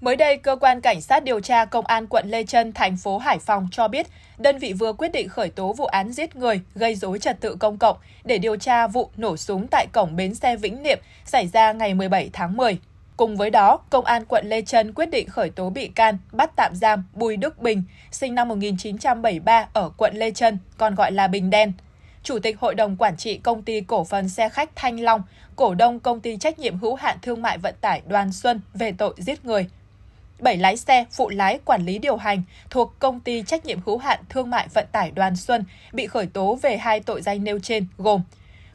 Mới đây, cơ quan cảnh sát điều tra công an quận Lê Trân, thành phố Hải Phòng cho biết, đơn vị vừa quyết định khởi tố vụ án giết người gây rối trật tự công cộng để điều tra vụ nổ súng tại cổng bến xe Vĩnh Niệm xảy ra ngày 17 tháng 10. Cùng với đó, Công an quận Lê Trân quyết định khởi tố bị can, bắt tạm giam Bùi Đức Bình, sinh năm 1973 ở quận Lê Trân, còn gọi là Bình Đen. Chủ tịch Hội đồng Quản trị Công ty Cổ phần Xe khách Thanh Long, cổ đông Công ty Trách nhiệm hữu hạn Thương mại Vận tải Đoàn Xuân về tội giết người – 7 lái xe, phụ lái quản lý điều hành thuộc công ty trách nhiệm hữu hạn thương mại vận tải Đoàn Xuân bị khởi tố về hai tội danh nêu trên gồm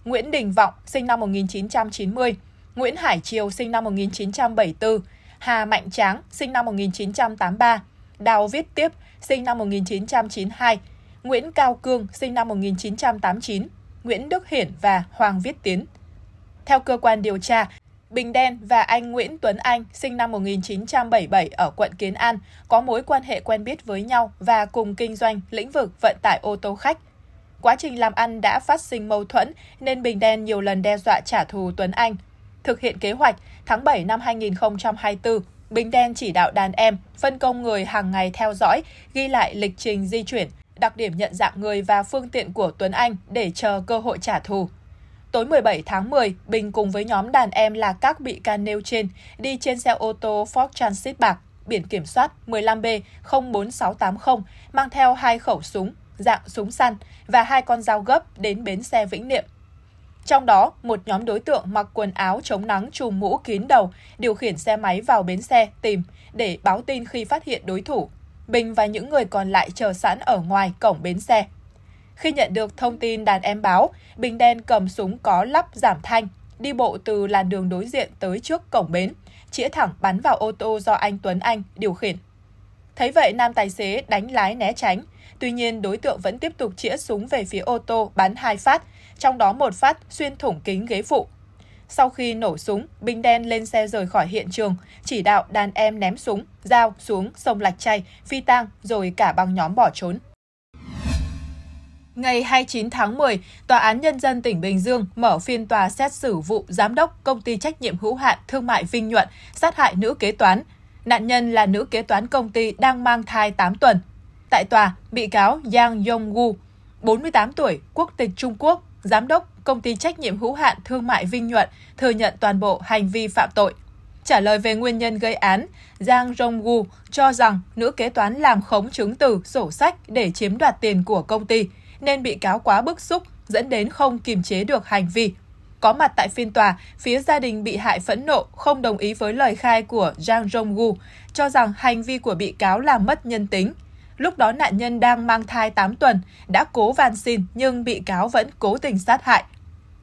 Nguyễn Đình Vọng, sinh năm 1990, Nguyễn Hải Triều, sinh năm 1974, Hà Mạnh Tráng, sinh năm 1983, Đào Viết Tiếp, sinh năm 1992, Nguyễn Cao Cương, sinh năm 1989, Nguyễn Đức Hiển và Hoàng Viết Tiến. Theo cơ quan điều tra, Bình Đen và anh Nguyễn Tuấn Anh, sinh năm 1977 ở quận Kiến An, có mối quan hệ quen biết với nhau và cùng kinh doanh lĩnh vực vận tải ô tô khách. Quá trình làm ăn đã phát sinh mâu thuẫn nên Bình Đen nhiều lần đe dọa trả thù Tuấn Anh. Thực hiện kế hoạch, tháng 7 năm 2024, Bình Đen chỉ đạo đàn em phân công người hàng ngày theo dõi, ghi lại lịch trình di chuyển, đặc điểm nhận dạng người và phương tiện của Tuấn Anh để chờ cơ hội trả thù. Tối 17 tháng 10, Bình cùng với nhóm đàn em là các bị can nêu trên đi trên xe ô tô Ford Transit bạc biển kiểm soát 15B04680 mang theo hai khẩu súng dạng súng săn và hai con dao gấp đến bến xe Vĩnh Niệm. Trong đó, một nhóm đối tượng mặc quần áo chống nắng trùm mũ kín đầu, điều khiển xe máy vào bến xe tìm để báo tin khi phát hiện đối thủ. Bình và những người còn lại chờ sẵn ở ngoài cổng bến xe. Khi nhận được thông tin đàn em báo, Bình Đen cầm súng có lắp giảm thanh, đi bộ từ làn đường đối diện tới trước cổng bến, chĩa thẳng bắn vào ô tô do anh Tuấn Anh điều khiển. Thấy vậy, nam tài xế đánh lái né tránh. Tuy nhiên, đối tượng vẫn tiếp tục chĩa súng về phía ô tô bắn hai phát, trong đó một phát xuyên thủng kính ghế phụ. Sau khi nổ súng, Bình Đen lên xe rời khỏi hiện trường, chỉ đạo đàn em ném súng, dao xuống sông Lạch Chay, phi tang rồi cả băng nhóm bỏ trốn. Ngày 29 tháng 10, Tòa án Nhân dân tỉnh Bình Dương mở phiên tòa xét xử vụ Giám đốc Công ty Trách nhiệm hữu hạn Thương mại Vinh Nhuận sát hại nữ kế toán. Nạn nhân là nữ kế toán công ty đang mang thai 8 tuần. Tại tòa, bị cáo Yang Yong-gu, 48 tuổi, quốc tịch Trung Quốc, Giám đốc Công ty Trách nhiệm hữu hạn Thương mại Vinh Nhuận thừa nhận toàn bộ hành vi phạm tội. Trả lời về nguyên nhân gây án, Giang Rong-gu cho rằng nữ kế toán làm khống chứng từ, sổ sách để chiếm đoạt tiền của công ty – nên bị cáo quá bức xúc dẫn đến không kiềm chế được hành vi. Có mặt tại phiên tòa, phía gia đình bị hại phẫn nộ không đồng ý với lời khai của Jang Jong-gu, cho rằng hành vi của bị cáo là mất nhân tính. Lúc đó nạn nhân đang mang thai 8 tuần, đã cố van xin nhưng bị cáo vẫn cố tình sát hại.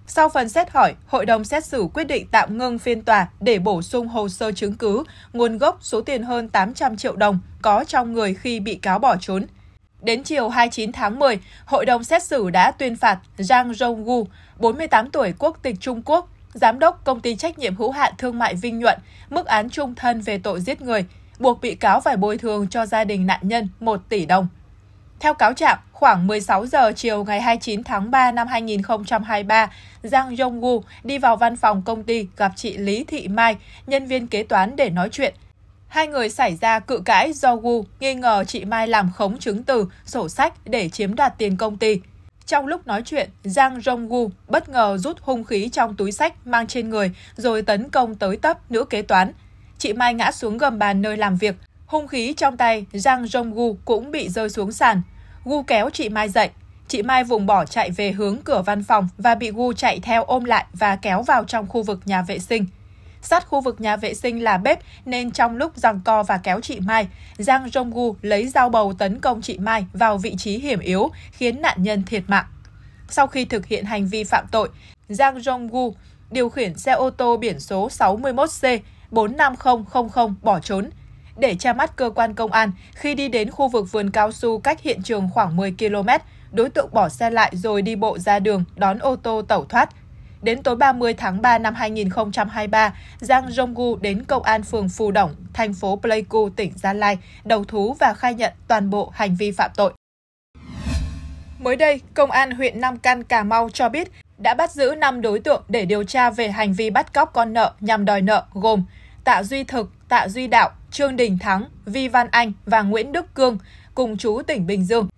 Sau phần xét hỏi, hội đồng xét xử quyết định tạm ngưng phiên tòa để bổ sung hồ sơ chứng cứ, nguồn gốc số tiền hơn 800 triệu đồng có trong người khi bị cáo bỏ trốn – Đến chiều 29 tháng 10, hội đồng xét xử đã tuyên phạt Zhang Zhonggu, 48 tuổi quốc tịch Trung Quốc, giám đốc công ty trách nhiệm hữu hạn thương mại Vinh Nhuận, mức án trung thân về tội giết người, buộc bị cáo phải bồi thường cho gia đình nạn nhân 1 tỷ đồng. Theo cáo trạng, khoảng 16 giờ chiều ngày 29 tháng 3 năm 2023, Giang Yong-gu đi vào văn phòng công ty gặp chị Lý Thị Mai, nhân viên kế toán để nói chuyện – Hai người xảy ra cự cãi do Wu nghi ngờ chị Mai làm khống chứng từ, sổ sách để chiếm đoạt tiền công ty. Trong lúc nói chuyện, Giang Rong Wu bất ngờ rút hung khí trong túi sách mang trên người rồi tấn công tới tấp nữ kế toán. Chị Mai ngã xuống gầm bàn nơi làm việc. Hung khí trong tay, Giang Rong Wu cũng bị rơi xuống sàn. Gu kéo chị Mai dậy. Chị Mai vùng bỏ chạy về hướng cửa văn phòng và bị Gu chạy theo ôm lại và kéo vào trong khu vực nhà vệ sinh. Sát khu vực nhà vệ sinh là bếp nên trong lúc giằng co và kéo chị Mai, Giang Jong-gu lấy dao bầu tấn công chị Mai vào vị trí hiểm yếu khiến nạn nhân thiệt mạng. Sau khi thực hiện hành vi phạm tội, Giang Jong-gu điều khiển xe ô tô biển số 61C 45000 bỏ trốn. Để tra mắt cơ quan công an, khi đi đến khu vực vườn cao su cách hiện trường khoảng 10 km, đối tượng bỏ xe lại rồi đi bộ ra đường đón ô tô tẩu thoát. Đến tối 30 tháng 3 năm 2023, Giang Jonggu đến Công an phường Phù Đổng, thành phố Pleiku, tỉnh Gia Lai, đầu thú và khai nhận toàn bộ hành vi phạm tội. Mới đây, Công an huyện Nam Căn, Cà Mau cho biết đã bắt giữ 5 đối tượng để điều tra về hành vi bắt cóc con nợ nhằm đòi nợ gồm Tạ Duy Thực, Tạ Duy Đạo, Trương Đình Thắng, Vi Văn Anh và Nguyễn Đức Cương, cùng chú tỉnh Bình Dương.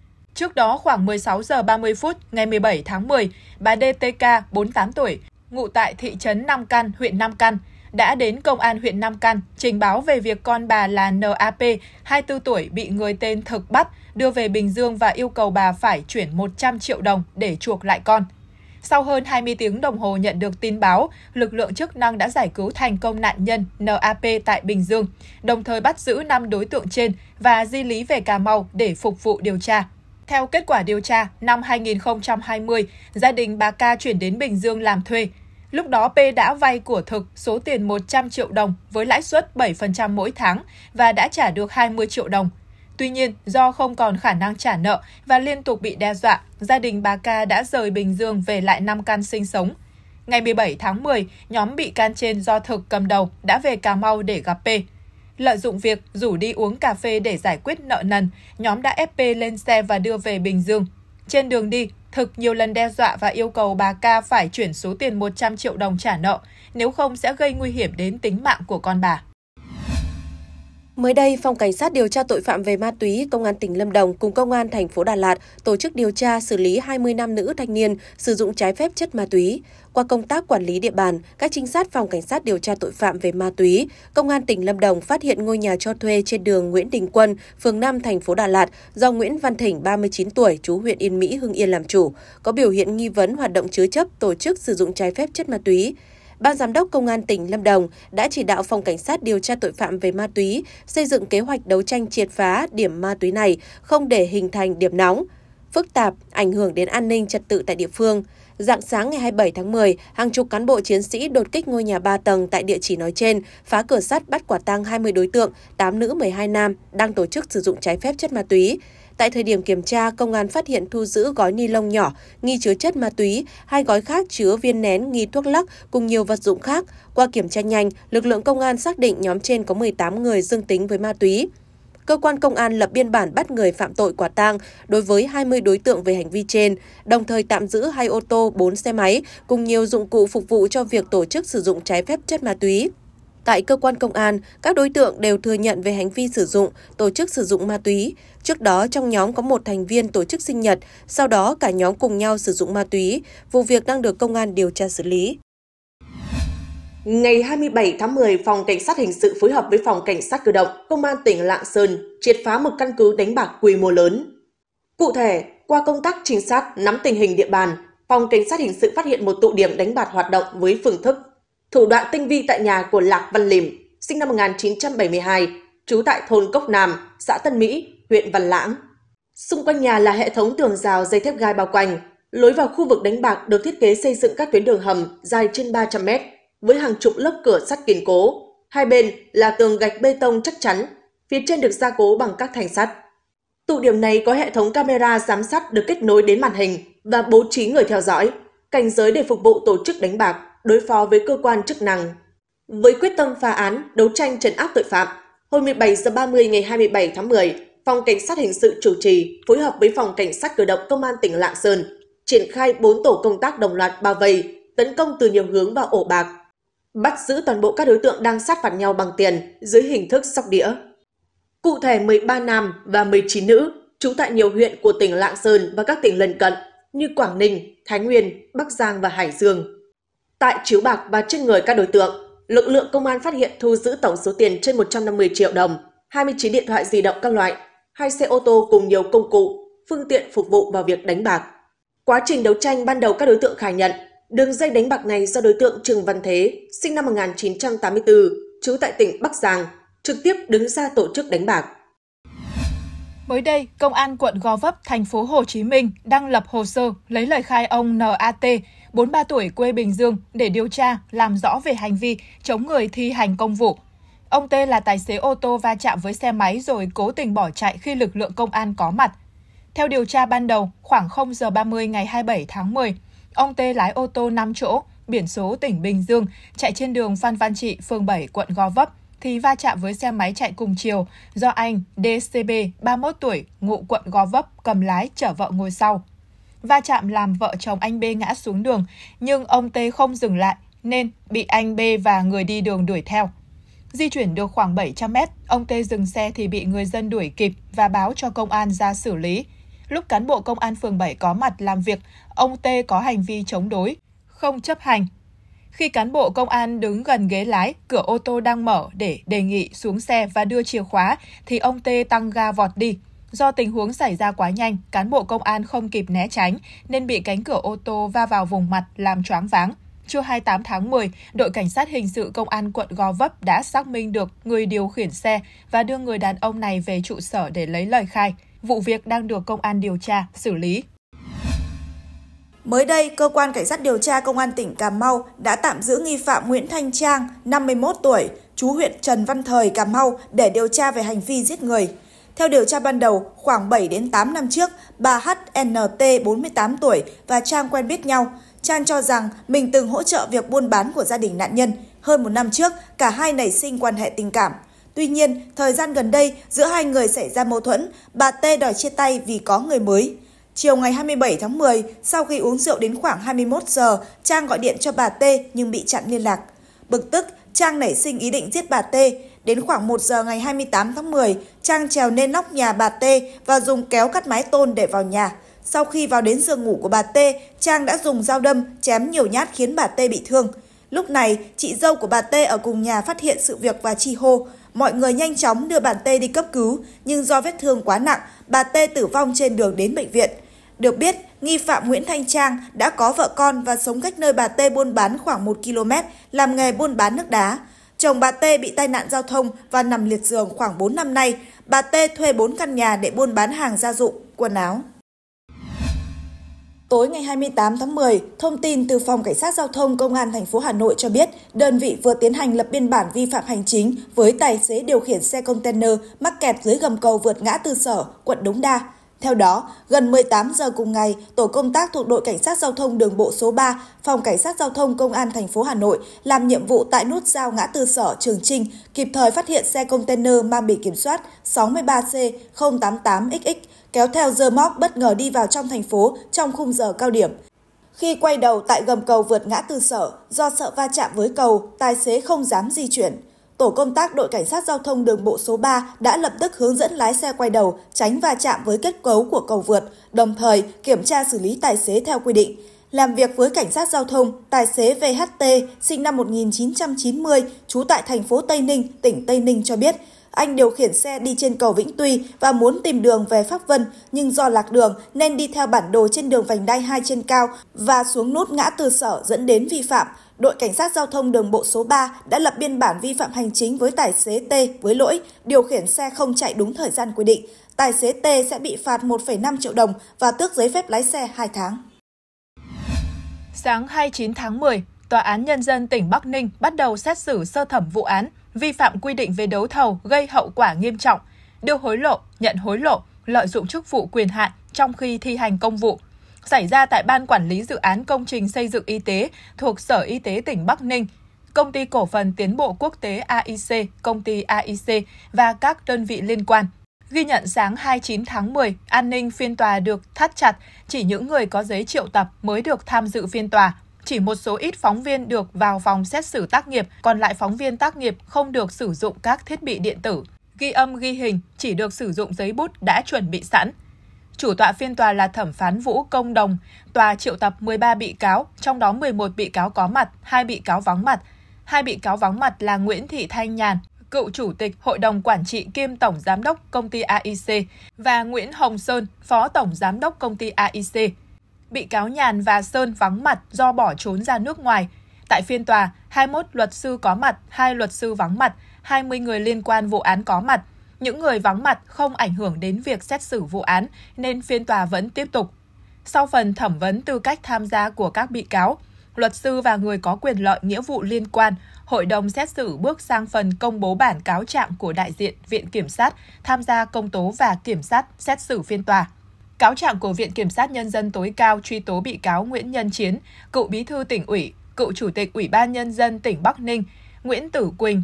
Trước đó khoảng 16 giờ 30 phút ngày 17 tháng 10, bà DTK, 48 tuổi, ngụ tại thị trấn Nam Căn, huyện Nam Căn, đã đến công an huyện Nam Căn trình báo về việc con bà là NAP, 24 tuổi bị người tên thực bắt, đưa về Bình Dương và yêu cầu bà phải chuyển 100 triệu đồng để chuộc lại con. Sau hơn 20 tiếng đồng hồ nhận được tin báo, lực lượng chức năng đã giải cứu thành công nạn nhân NAP tại Bình Dương, đồng thời bắt giữ 5 đối tượng trên và di lý về Cà Mau để phục vụ điều tra. Theo kết quả điều tra, năm 2020, gia đình bà Ca chuyển đến Bình Dương làm thuê. Lúc đó P đã vay của Thực số tiền 100 triệu đồng với lãi suất 7% mỗi tháng và đã trả được 20 triệu đồng. Tuy nhiên, do không còn khả năng trả nợ và liên tục bị đe dọa, gia đình bà Ca đã rời Bình Dương về lại Nam Căn sinh sống. Ngày 17 tháng 10, nhóm bị can trên do Thực cầm đầu đã về Cà Mau để gặp P. Lợi dụng việc rủ đi uống cà phê để giải quyết nợ nần, nhóm đã ép P lên xe và đưa về Bình Dương. Trên đường đi, Thực nhiều lần đe dọa và yêu cầu bà ca phải chuyển số tiền 100 triệu đồng trả nợ, nếu không sẽ gây nguy hiểm đến tính mạng của con bà. Mới đây, Phòng Cảnh sát điều tra tội phạm về ma túy Công an tỉnh Lâm Đồng cùng Công an thành phố Đà Lạt tổ chức điều tra xử lý 20 nam nữ thanh niên sử dụng trái phép chất ma túy. Qua công tác quản lý địa bàn, các trinh sát Phòng Cảnh sát điều tra tội phạm về ma túy, Công an tỉnh Lâm Đồng phát hiện ngôi nhà cho thuê trên đường Nguyễn Đình Quân, phường 5, thành phố Đà Lạt do Nguyễn Văn Thỉnh, 39 tuổi, chú huyện Yên Mỹ, Hưng Yên làm chủ, có biểu hiện nghi vấn hoạt động chứa chấp, tổ chức sử dụng trái phép chất ma túy. Ban Giám đốc Công an tỉnh Lâm Đồng đã chỉ đạo Phòng Cảnh sát điều tra tội phạm về ma túy xây dựng kế hoạch đấu tranh triệt phá điểm ma túy này, không để hình thành điểm nóng phức tạp, ảnh hưởng đến an ninh trật tự tại địa phương. Dạng sáng ngày 27 tháng 10, hàng chục cán bộ chiến sĩ đột kích ngôi nhà 3 tầng tại địa chỉ nói trên, phá cửa sắt bắt quả tang 20 đối tượng, 8 nữ 12 nam đang tổ chức sử dụng trái phép chất ma túy. Tại thời điểm kiểm tra, công an phát hiện thu giữ gói ni lông nhỏ nghi chứa chất ma túy, hai gói khác chứa viên nén nghi thuốc lắc cùng nhiều vật dụng khác. Qua kiểm tra nhanh, lực lượng công an xác định nhóm trên có 18 người dương tính với ma túy cơ quan công an lập biên bản bắt người phạm tội quả tang đối với 20 đối tượng về hành vi trên, đồng thời tạm giữ hai ô tô, 4 xe máy cùng nhiều dụng cụ phục vụ cho việc tổ chức sử dụng trái phép chất ma túy. Tại cơ quan công an, các đối tượng đều thừa nhận về hành vi sử dụng, tổ chức sử dụng ma túy. Trước đó trong nhóm có một thành viên tổ chức sinh nhật, sau đó cả nhóm cùng nhau sử dụng ma túy. Vụ việc đang được công an điều tra xử lý. Ngày 27 tháng 10, Phòng Cảnh sát Hình sự phối hợp với Phòng Cảnh sát Cơ động, Công an tỉnh Lạng Sơn triệt phá một căn cứ đánh bạc quy mô lớn. Cụ thể, qua công tác trinh sát nắm tình hình địa bàn, Phòng Cảnh sát Hình sự phát hiện một tụ điểm đánh bạc hoạt động với phương thức thủ đoạn tinh vi tại nhà của Lạc Văn Lìm, sinh năm 1972, trú tại thôn Cốc Nam, xã Tân Mỹ, huyện Văn Lãng. Xung quanh nhà là hệ thống tường rào dây thép gai bao quanh. Lối vào khu vực đánh bạc được thiết kế xây dựng các tuyến đường hầm dài trên 300 mét, với hàng chục lớp cửa sắt kiên cố. Hai bên là tường gạch bê tông chắc chắn, phía trên được gia cố bằng các thành sắt. Tụ điểm này có hệ thống camera giám sát được kết nối đến màn hình và bố trí người theo dõi, cảnh giới để phục vụ tổ chức đánh bạc đối phó với cơ quan chức năng. Với quyết tâm phá án, đấu tranh trấn áp tội phạm, hồi 17 giờ 30 ngày 27 tháng 10, Phòng Cảnh sát Hình sự chủ trì phối hợp với Phòng Cảnh sát Cơ động Công an tỉnh Lạng Sơn triển khai 4 tổ công tác đồng loạt bao vây, tấn công từ nhiều hướng vào ổ bạc, bắt giữ toàn bộ các đối tượng đang sát phạt nhau bằng tiền dưới hình thức sóc đĩa. Cụ thể 13 nam và 19 nữ trú tại nhiều huyện của tỉnh Lạng Sơn và các tỉnh lân cận như Quảng Ninh, Thái Nguyên, Bắc Giang và Hải Dương Tại chiếu bạc và trên người các đối tượng, lực lượng công an phát hiện thu giữ tổng số tiền trên 150 triệu đồng, 29 điện thoại di động các loại, hai xe ô tô cùng nhiều công cụ, phương tiện phục vụ vào việc đánh bạc. Quá trình đấu tranh ban đầu các đối tượng khai nhận, đường dây đánh bạc này do đối tượng Trừng Văn Thế, sinh năm 1984, trú tại tỉnh Bắc Giang, trực tiếp đứng ra tổ chức đánh bạc. Mới đây, Công an quận Gò Vấp, thành phố Hồ Chí Minh đang lập hồ sơ lấy lời khai ông NAT, 43 tuổi quê Bình Dương để điều tra, làm rõ về hành vi chống người thi hành công vụ. Ông T là tài xế ô tô va chạm với xe máy rồi cố tình bỏ chạy khi lực lượng công an có mặt. Theo điều tra ban đầu, khoảng 0 giờ 30 ngày 27 tháng 10, ông T lái ô tô 5 chỗ, biển số tỉnh Bình Dương, chạy trên đường Phan Văn Trị, phường 7, quận Gò Vấp thì va chạm với xe máy chạy cùng chiều do anh DCB, 31 tuổi, ngụ quận Gò Vấp, cầm lái chở vợ ngồi sau. Va chạm làm vợ chồng anh B ngã xuống đường, nhưng ông T không dừng lại nên bị anh B và người đi đường đuổi theo. Di chuyển được khoảng 700 mét, ông T dừng xe thì bị người dân đuổi kịp và báo cho công an ra xử lý. Lúc cán bộ công an phường 7 có mặt làm việc, ông T có hành vi chống đối, không chấp hành khi cán bộ công an đứng gần ghế lái, cửa ô tô đang mở để đề nghị xuống xe và đưa chìa khóa, thì ông Tê tăng ga vọt đi. Do tình huống xảy ra quá nhanh, cán bộ công an không kịp né tránh nên bị cánh cửa ô tô va vào vùng mặt làm choáng váng. Trưa 28 tháng 10, đội cảnh sát hình sự công an quận Gò Vấp đã xác minh được người điều khiển xe và đưa người đàn ông này về trụ sở để lấy lời khai. Vụ việc đang được công an điều tra, xử lý. Mới đây, cơ quan cảnh sát điều tra công an tỉnh Cà Mau đã tạm giữ nghi phạm Nguyễn Thanh Trang, 51 tuổi, chú huyện Trần Văn Thời, Cà Mau để điều tra về hành vi giết người. Theo điều tra ban đầu, khoảng 7 đến 8 năm trước, bà HNT 48 tuổi và Trang quen biết nhau. Trang cho rằng mình từng hỗ trợ việc buôn bán của gia đình nạn nhân. Hơn một năm trước, cả hai nảy sinh quan hệ tình cảm. Tuy nhiên, thời gian gần đây, giữa hai người xảy ra mâu thuẫn, bà T đòi chia tay vì có người mới. Chiều ngày 27 tháng 10, sau khi uống rượu đến khoảng 21 giờ, Trang gọi điện cho bà T nhưng bị chặn liên lạc. Bực tức, Trang nảy sinh ý định giết bà T. Đến khoảng 1 giờ ngày 28 tháng 10, Trang trèo lên nóc nhà bà T và dùng kéo cắt mái tôn để vào nhà. Sau khi vào đến giường ngủ của bà T, Trang đã dùng dao đâm, chém nhiều nhát khiến bà T bị thương. Lúc này, chị dâu của bà T ở cùng nhà phát hiện sự việc và chi hô. Mọi người nhanh chóng đưa bà T đi cấp cứu, nhưng do vết thương quá nặng, bà T tử vong trên đường đến bệnh viện. Được biết, nghi phạm Nguyễn Thanh Trang đã có vợ con và sống cách nơi bà Tê buôn bán khoảng 1 km, làm nghề buôn bán nước đá. Chồng bà Tê bị tai nạn giao thông và nằm liệt giường khoảng 4 năm nay. Bà Tê thuê 4 căn nhà để buôn bán hàng gia dụng, quần áo. Tối ngày 28 tháng 10, thông tin từ Phòng Cảnh sát Giao thông Công an thành phố Hà Nội cho biết, đơn vị vừa tiến hành lập biên bản vi phạm hành chính với tài xế điều khiển xe container mắc kẹt dưới gầm cầu vượt ngã tư sở, quận Đống Đa. Theo đó, gần 18 giờ cùng ngày, tổ công tác thuộc đội cảnh sát giao thông đường bộ số 3, phòng cảnh sát giao thông công an thành phố Hà Nội làm nhiệm vụ tại nút giao ngã tư sở Trường Trinh, kịp thời phát hiện xe container mang biển kiểm soát 63C088XX kéo theo dơ móc bất ngờ đi vào trong thành phố trong khung giờ cao điểm. Khi quay đầu tại gầm cầu vượt ngã tư sở, do sợ va chạm với cầu, tài xế không dám di chuyển tổ công tác đội cảnh sát giao thông đường bộ số 3 đã lập tức hướng dẫn lái xe quay đầu, tránh va chạm với kết cấu của cầu vượt, đồng thời kiểm tra xử lý tài xế theo quy định. Làm việc với cảnh sát giao thông, tài xế VHT sinh năm 1990, trú tại thành phố Tây Ninh, tỉnh Tây Ninh cho biết, anh điều khiển xe đi trên cầu Vĩnh Tuy và muốn tìm đường về Pháp Vân, nhưng do lạc đường nên đi theo bản đồ trên đường vành đai 2 trên cao và xuống nút ngã từ sở dẫn đến vi phạm. Đội Cảnh sát Giao thông đường bộ số 3 đã lập biên bản vi phạm hành chính với tài xế T với lỗi điều khiển xe không chạy đúng thời gian quy định. Tài xế T sẽ bị phạt 1,5 triệu đồng và tước giấy phép lái xe 2 tháng. Sáng 29 tháng 10, Tòa án Nhân dân tỉnh Bắc Ninh bắt đầu xét xử sơ thẩm vụ án vi phạm quy định về đấu thầu gây hậu quả nghiêm trọng, đưa hối lộ, nhận hối lộ, lợi dụng chức vụ quyền hạn trong khi thi hành công vụ, xảy ra tại Ban Quản lý Dự án Công trình Xây dựng Y tế thuộc Sở Y tế tỉnh Bắc Ninh, Công ty Cổ phần Tiến bộ Quốc tế AIC, Công ty AIC và các đơn vị liên quan. Ghi nhận sáng 29 tháng 10, an ninh phiên tòa được thắt chặt, chỉ những người có giấy triệu tập mới được tham dự phiên tòa chỉ một số ít phóng viên được vào phòng xét xử tác nghiệp, còn lại phóng viên tác nghiệp không được sử dụng các thiết bị điện tử. Ghi âm ghi hình chỉ được sử dụng giấy bút đã chuẩn bị sẵn. Chủ tọa phiên tòa là thẩm phán Vũ Công Đồng. Tòa triệu tập 13 bị cáo, trong đó 11 bị cáo có mặt, 2 bị cáo vắng mặt. Hai bị cáo vắng mặt là Nguyễn Thị Thanh Nhàn, cựu chủ tịch Hội đồng Quản trị kiêm Tổng Giám đốc Công ty AIC và Nguyễn Hồng Sơn, Phó Tổng Giám đốc Công ty AIC bị cáo Nhàn và Sơn vắng mặt do bỏ trốn ra nước ngoài. Tại phiên tòa, 21 luật sư có mặt, 2 luật sư vắng mặt, 20 người liên quan vụ án có mặt. Những người vắng mặt không ảnh hưởng đến việc xét xử vụ án nên phiên tòa vẫn tiếp tục. Sau phần thẩm vấn tư cách tham gia của các bị cáo, luật sư và người có quyền lợi nghĩa vụ liên quan, hội đồng xét xử bước sang phần công bố bản cáo trạng của đại diện Viện Kiểm sát tham gia công tố và kiểm sát xét xử phiên tòa. Cáo trạng của Viện Kiểm sát Nhân dân tối cao truy tố bị cáo Nguyễn Nhân Chiến, cựu bí thư tỉnh ủy, cựu chủ tịch Ủy ban Nhân dân tỉnh Bắc Ninh, Nguyễn Tử Quỳnh,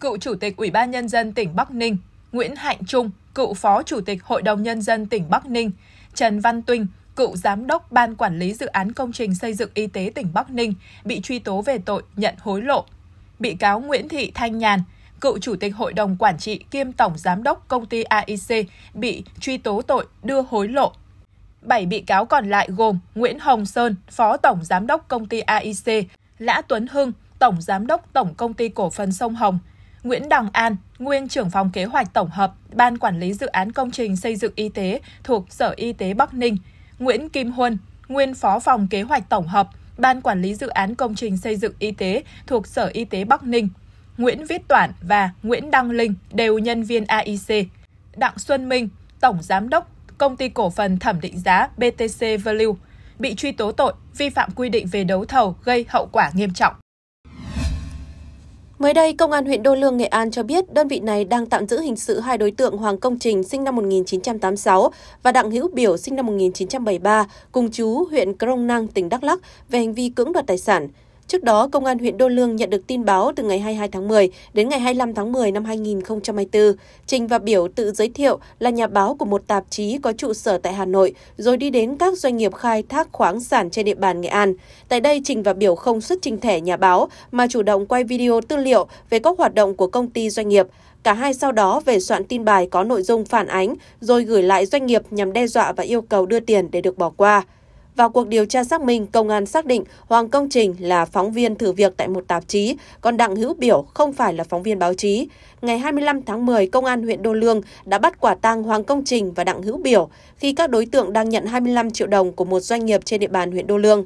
cựu chủ tịch Ủy ban Nhân dân tỉnh Bắc Ninh, Nguyễn Hạnh Trung, cựu phó chủ tịch Hội đồng Nhân dân tỉnh Bắc Ninh, Trần Văn Tuyên, cựu giám đốc Ban Quản lý Dự án Công trình Xây dựng Y tế tỉnh Bắc Ninh, bị truy tố về tội nhận hối lộ. Bị cáo Nguyễn Thị Thanh Nhàn, cựu chủ tịch hội đồng quản trị kiêm tổng giám đốc công ty AIC bị truy tố tội đưa hối lộ Bảy bị cáo còn lại gồm Nguyễn Hồng Sơn, Phó Tổng Giám đốc Công ty AIC, Lã Tuấn Hưng, Tổng Giám đốc Tổng Công ty Cổ phần Sông Hồng, Nguyễn Đằng An, Nguyên trưởng phòng kế hoạch tổng hợp, Ban Quản lý Dự án Công trình Xây dựng Y tế thuộc Sở Y tế Bắc Ninh, Nguyễn Kim Huân, Nguyên Phó phòng kế hoạch tổng hợp, Ban Quản lý Dự án Công trình Xây dựng Y tế thuộc Sở Y tế Bắc Ninh, Nguyễn Viết Toản và Nguyễn Đăng Linh đều nhân viên AIC. Đặng Xuân Minh, Tổng Giám đốc Công ty Cổ phần Thẩm định giá BTC Value, bị truy tố tội vi phạm quy định về đấu thầu gây hậu quả nghiêm trọng. Mới đây, Công an huyện Đô Lương, Nghệ An cho biết đơn vị này đang tạm giữ hình sự hai đối tượng Hoàng Công Trình sinh năm 1986 và Đặng Hữu Biểu sinh năm 1973, cùng chú huyện Crong Năng, tỉnh Đắk Lắk về hành vi cưỡng đoạt tài sản. Trước đó, Công an huyện Đô Lương nhận được tin báo từ ngày 22 tháng 10 đến ngày 25 tháng 10 năm 2024. Trình và Biểu tự giới thiệu là nhà báo của một tạp chí có trụ sở tại Hà Nội, rồi đi đến các doanh nghiệp khai thác khoáng sản trên địa bàn Nghệ An. Tại đây, Trình và Biểu không xuất trình thẻ nhà báo, mà chủ động quay video tư liệu về các hoạt động của công ty doanh nghiệp. Cả hai sau đó về soạn tin bài có nội dung phản ánh, rồi gửi lại doanh nghiệp nhằm đe dọa và yêu cầu đưa tiền để được bỏ qua. Vào cuộc điều tra xác minh, công an xác định Hoàng Công Trình là phóng viên thử việc tại một tạp chí, còn Đặng Hữu Biểu không phải là phóng viên báo chí. Ngày 25 tháng 10, Công an huyện Đô Lương đã bắt quả tang Hoàng Công Trình và Đặng Hữu Biểu khi các đối tượng đang nhận 25 triệu đồng của một doanh nghiệp trên địa bàn huyện Đô Lương.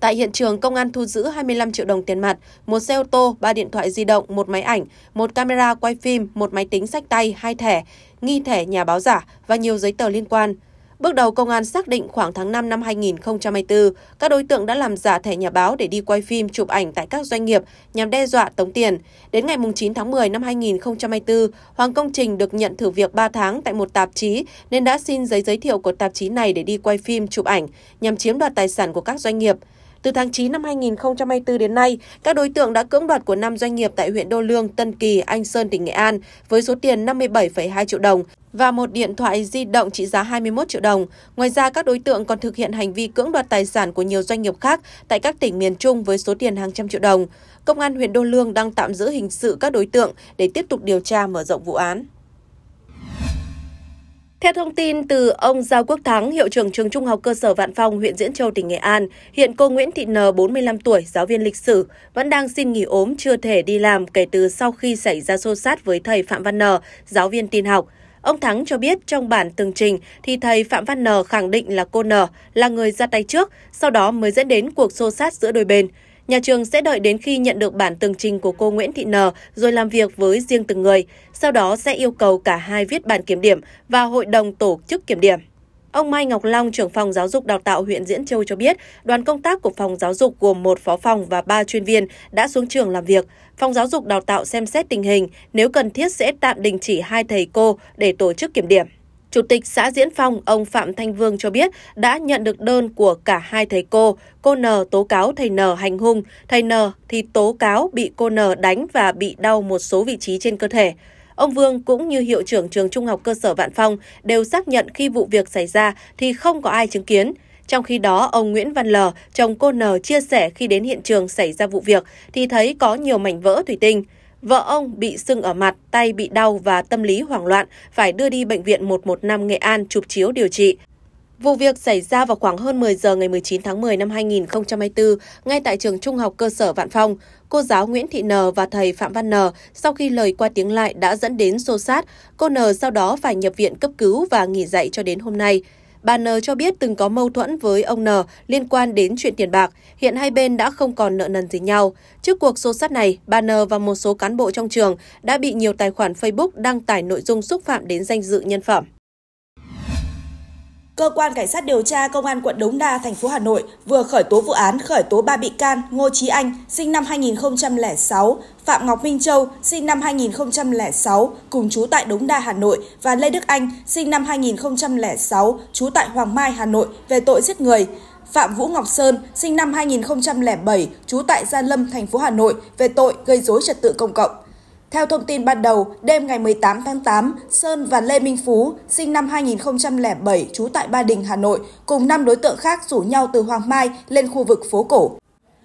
Tại hiện trường, công an thu giữ 25 triệu đồng tiền mặt, một xe ô tô, 3 điện thoại di động, một máy ảnh, một camera quay phim, một máy tính sách tay, hai thẻ, nghi thẻ nhà báo giả và nhiều giấy tờ liên quan. Bước đầu, công an xác định khoảng tháng 5 năm 2024, các đối tượng đã làm giả thẻ nhà báo để đi quay phim, chụp ảnh tại các doanh nghiệp nhằm đe dọa tống tiền. Đến ngày 9 tháng 10 năm 2024, Hoàng Công Trình được nhận thử việc 3 tháng tại một tạp chí nên đã xin giấy giới thiệu của tạp chí này để đi quay phim, chụp ảnh nhằm chiếm đoạt tài sản của các doanh nghiệp. Từ tháng 9 năm 2024 đến nay, các đối tượng đã cưỡng đoạt của 5 doanh nghiệp tại huyện Đô Lương, Tân Kỳ, Anh Sơn, tỉnh Nghệ An với số tiền 57,2 triệu đồng và một điện thoại di động trị giá 21 triệu đồng. Ngoài ra, các đối tượng còn thực hiện hành vi cưỡng đoạt tài sản của nhiều doanh nghiệp khác tại các tỉnh miền Trung với số tiền hàng trăm triệu đồng. Công an huyện Đô Lương đang tạm giữ hình sự các đối tượng để tiếp tục điều tra mở rộng vụ án. Theo thông tin từ ông Giao Quốc Thắng, hiệu trưởng trường Trung học cơ sở Vạn Phong, huyện Diễn Châu, tỉnh Nghệ An, hiện cô Nguyễn Thị N, 45 tuổi, giáo viên lịch sử, vẫn đang xin nghỉ ốm chưa thể đi làm kể từ sau khi xảy ra xô xát với thầy Phạm Văn N, giáo viên tin học. Ông Thắng cho biết trong bản tường trình thì thầy Phạm Văn N khẳng định là cô N là người ra tay trước, sau đó mới dẫn đến cuộc xô xát giữa đôi bên. Nhà trường sẽ đợi đến khi nhận được bản tường trình của cô Nguyễn Thị N rồi làm việc với riêng từng người, sau đó sẽ yêu cầu cả hai viết bản kiểm điểm và hội đồng tổ chức kiểm điểm. Ông Mai Ngọc Long, trưởng phòng giáo dục đào tạo huyện Diễn Châu cho biết, đoàn công tác của phòng giáo dục gồm một phó phòng và ba chuyên viên đã xuống trường làm việc. Phòng giáo dục đào tạo xem xét tình hình, nếu cần thiết sẽ tạm đình chỉ hai thầy cô để tổ chức kiểm điểm. Chủ tịch xã Diễn Phong, ông Phạm Thanh Vương cho biết đã nhận được đơn của cả hai thầy cô. Cô N tố cáo thầy N hành hung, thầy N thì tố cáo bị cô N đánh và bị đau một số vị trí trên cơ thể. Ông Vương cũng như hiệu trưởng trường trung học cơ sở Vạn Phong đều xác nhận khi vụ việc xảy ra thì không có ai chứng kiến. Trong khi đó, ông Nguyễn Văn L, chồng cô N chia sẻ khi đến hiện trường xảy ra vụ việc thì thấy có nhiều mảnh vỡ thủy tinh. Vợ ông bị sưng ở mặt, tay bị đau và tâm lý hoảng loạn, phải đưa đi bệnh viện 115 Nghệ An chụp chiếu điều trị. Vụ việc xảy ra vào khoảng hơn 10 giờ ngày 19 tháng 10 năm 2024 ngay tại trường trung học cơ sở Vạn Phong. Cô giáo Nguyễn Thị N và thầy Phạm Văn N sau khi lời qua tiếng lại đã dẫn đến xô sát. Cô N sau đó phải nhập viện cấp cứu và nghỉ dạy cho đến hôm nay. Bà N cho biết từng có mâu thuẫn với ông N liên quan đến chuyện tiền bạc, hiện hai bên đã không còn nợ nần gì nhau. Trước cuộc xô sát này, bà N và một số cán bộ trong trường đã bị nhiều tài khoản Facebook đăng tải nội dung xúc phạm đến danh dự nhân phẩm. Cơ quan Cảnh sát điều tra Công an quận Đống Đa, thành phố Hà Nội vừa khởi tố vụ án khởi tố 3 bị can Ngô Chí Anh, sinh năm 2006, Phạm Ngọc Minh Châu, sinh năm 2006, cùng chú tại Đống Đa, Hà Nội và Lê Đức Anh, sinh năm 2006, trú tại Hoàng Mai, Hà Nội về tội giết người. Phạm Vũ Ngọc Sơn, sinh năm 2007, trú tại Gia Lâm, thành phố Hà Nội về tội gây rối trật tự công cộng. Theo thông tin ban đầu, đêm ngày 18 tháng 8, Sơn và Lê Minh Phú, sinh năm 2007, trú tại Ba Đình, Hà Nội, cùng 5 đối tượng khác rủ nhau từ Hoàng Mai lên khu vực phố cổ.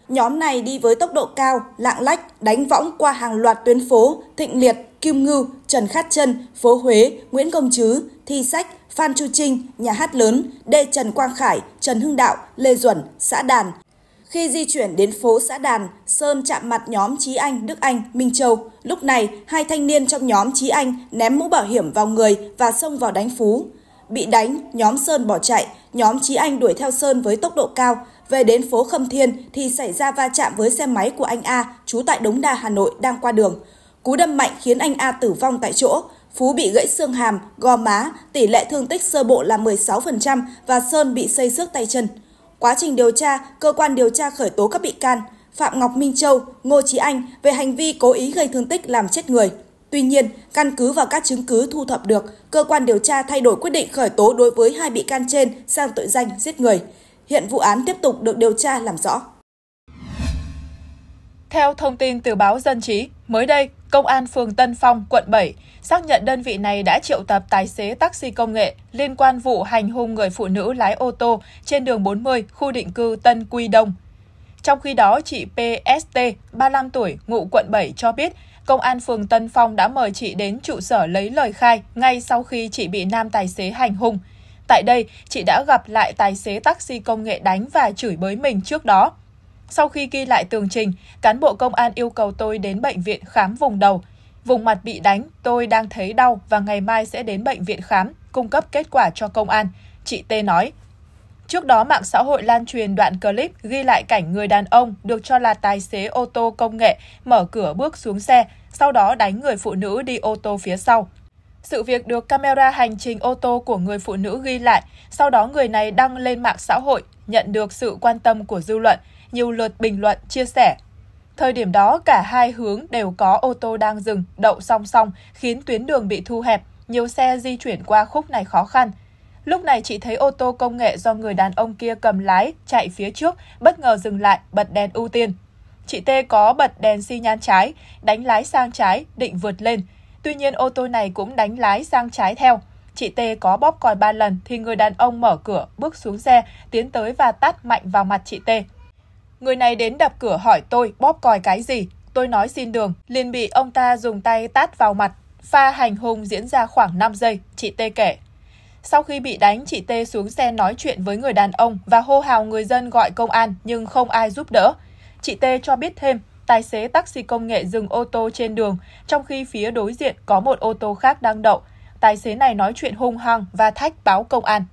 Nhóm này đi với tốc độ cao, lạng lách, đánh võng qua hàng loạt tuyến phố Thịnh Liệt, Kim Ngưu, Trần Khát Trân, phố Huế, Nguyễn Công Trứ, Thi Sách, Phan Chu Trinh, Nhà Hát Lớn, Đê Trần Quang Khải, Trần Hưng Đạo, Lê Duẩn, xã Đàn, khi di chuyển đến phố xã Đàn, Sơn chạm mặt nhóm Chí Anh, Đức Anh, Minh Châu. Lúc này, hai thanh niên trong nhóm Chí Anh ném mũ bảo hiểm vào người và xông vào đánh Phú. Bị đánh, nhóm Sơn bỏ chạy, nhóm Chí Anh đuổi theo Sơn với tốc độ cao. Về đến phố Khâm Thiên thì xảy ra va chạm với xe máy của anh A, trú tại Đống Đa, Hà Nội, đang qua đường. Cú đâm mạnh khiến anh A tử vong tại chỗ. Phú bị gãy xương hàm, gò má, tỷ lệ thương tích sơ bộ là 16% và Sơn bị xây xước tay chân. Quá trình điều tra, cơ quan điều tra khởi tố các bị can Phạm Ngọc Minh Châu, Ngô Chí Anh về hành vi cố ý gây thương tích làm chết người. Tuy nhiên, căn cứ vào các chứng cứ thu thập được, cơ quan điều tra thay đổi quyết định khởi tố đối với hai bị can trên sang tội danh giết người. Hiện vụ án tiếp tục được điều tra làm rõ. Theo thông tin từ báo Dân trí, mới đây, Công an phường Tân Phong, quận 7 xác nhận đơn vị này đã triệu tập tài xế taxi công nghệ liên quan vụ hành hung người phụ nữ lái ô tô trên đường 40, khu định cư Tân Quy Đông. Trong khi đó, chị PST, 35 tuổi, ngụ quận 7 cho biết, Công an phường Tân Phong đã mời chị đến trụ sở lấy lời khai ngay sau khi chị bị nam tài xế hành hung. Tại đây, chị đã gặp lại tài xế taxi công nghệ đánh và chửi bới mình trước đó. Sau khi ghi lại tường trình, cán bộ công an yêu cầu tôi đến bệnh viện khám vùng đầu. Vùng mặt bị đánh, tôi đang thấy đau và ngày mai sẽ đến bệnh viện khám, cung cấp kết quả cho công an. Chị T nói, Trước đó, mạng xã hội lan truyền đoạn clip ghi lại cảnh người đàn ông được cho là tài xế ô tô công nghệ mở cửa bước xuống xe, sau đó đánh người phụ nữ đi ô tô phía sau. Sự việc được camera hành trình ô tô của người phụ nữ ghi lại, sau đó người này đăng lên mạng xã hội, nhận được sự quan tâm của dư luận nhiều lượt bình luận chia sẻ. Thời điểm đó cả hai hướng đều có ô tô đang dừng, đậu song song khiến tuyến đường bị thu hẹp, nhiều xe di chuyển qua khúc này khó khăn. Lúc này chị thấy ô tô công nghệ do người đàn ông kia cầm lái chạy phía trước bất ngờ dừng lại, bật đèn ưu tiên. Chị T có bật đèn xi nhan trái, đánh lái sang trái, định vượt lên. Tuy nhiên ô tô này cũng đánh lái sang trái theo. Chị T có bóp còi ba lần thì người đàn ông mở cửa, bước xuống xe, tiến tới và tát mạnh vào mặt chị T. Người này đến đập cửa hỏi tôi bóp còi cái gì. Tôi nói xin đường, liền bị ông ta dùng tay tát vào mặt. Pha hành hung diễn ra khoảng 5 giây, chị T kể. Sau khi bị đánh, chị T xuống xe nói chuyện với người đàn ông và hô hào người dân gọi công an nhưng không ai giúp đỡ. Chị T cho biết thêm, tài xế taxi công nghệ dừng ô tô trên đường, trong khi phía đối diện có một ô tô khác đang đậu. Tài xế này nói chuyện hung hăng và thách báo công an.